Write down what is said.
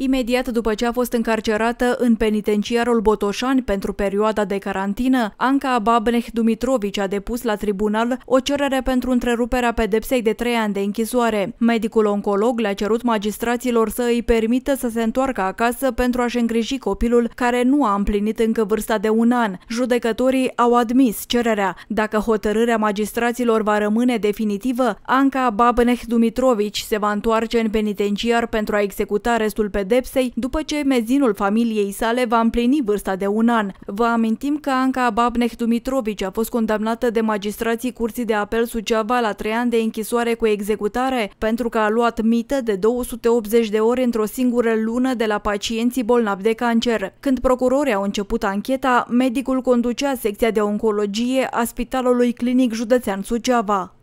Imediat după ce a fost încarcerată în penitenciarul Botoșani pentru perioada de carantină, Anca Babneh Dumitrovici a depus la tribunal o cerere pentru întreruperea pedepsei de trei ani de închisoare. Medicul oncolog le-a cerut magistraților să îi permită să se întoarcă acasă pentru a-și îngriji copilul care nu a împlinit încă vârsta de un an. Judecătorii au admis cererea. Dacă hotărârea magistraților va rămâne definitivă, Anca Babneh Dumitrovici se va întoarce în penitenciar pentru a executa restul pedepsei pedepsei după ce mezinul familiei sale va împlini vârsta de un an. Vă amintim că Anca Babneh Dumitrovici a fost condamnată de magistrații Curții de Apel Suceava la trei ani de închisoare cu executare pentru că a luat mită de 280 de ori într-o singură lună de la pacienții bolnavi de cancer. Când procurorii au început ancheta, medicul conducea secția de oncologie a Spitalului Clinic Județean Suceava.